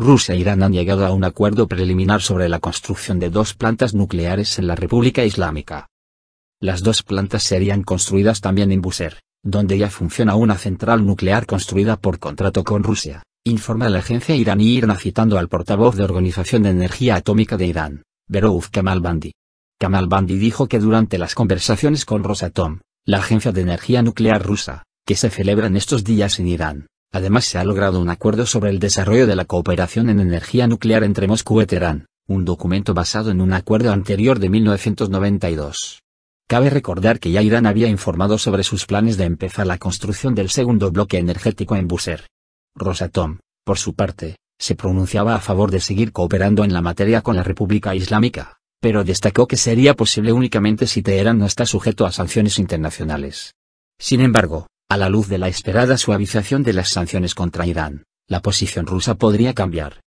Rusia e Irán han llegado a un acuerdo preliminar sobre la construcción de dos plantas nucleares en la República Islámica. Las dos plantas serían construidas también en Buser, donde ya funciona una central nuclear construida por contrato con Rusia, informa la agencia iraní IRNA citando al portavoz de Organización de Energía Atómica de Irán, Berouf Kamalbandi. Kamalbandi dijo que durante las conversaciones con Rosatom, la agencia de energía nuclear rusa, que se celebran estos días en Irán, Además se ha logrado un acuerdo sobre el desarrollo de la cooperación en energía nuclear entre Moscú y Teherán, un documento basado en un acuerdo anterior de 1992. Cabe recordar que ya Irán había informado sobre sus planes de empezar la construcción del segundo bloque energético en Buser. Rosatom, por su parte, se pronunciaba a favor de seguir cooperando en la materia con la República Islámica, pero destacó que sería posible únicamente si Teherán no está sujeto a sanciones internacionales. Sin embargo, a la luz de la esperada suavización de las sanciones contra Irán, la posición rusa podría cambiar.